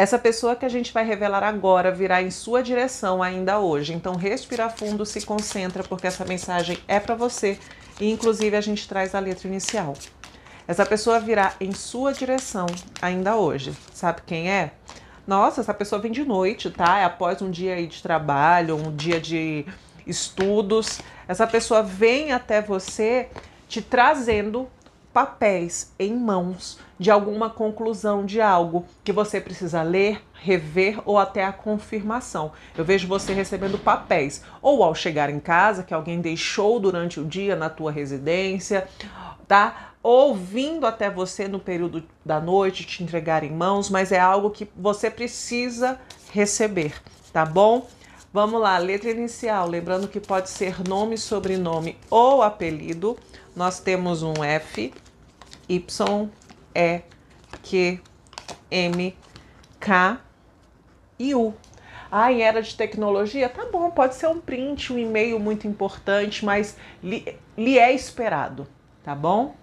Essa pessoa que a gente vai revelar agora virá em sua direção ainda hoje. Então respira fundo, se concentra, porque essa mensagem é para você e inclusive a gente traz a letra inicial. Essa pessoa virá em sua direção ainda hoje. Sabe quem é? Nossa, essa pessoa vem de noite, tá? É após um dia aí de trabalho, um dia de estudos. Essa pessoa vem até você te trazendo papéis em mãos de alguma conclusão de algo que você precisa ler, rever ou até a confirmação. Eu vejo você recebendo papéis ou ao chegar em casa que alguém deixou durante o dia na tua residência, tá? Ou vindo até você no período da noite te entregar em mãos, mas é algo que você precisa receber, tá bom? Vamos lá, letra inicial, lembrando que pode ser nome, sobrenome ou apelido. Nós temos um F, Y, E, Q, M, K e U. Ah, em era de tecnologia? Tá bom, pode ser um print, um e-mail muito importante, mas lhe, lhe é esperado, tá bom?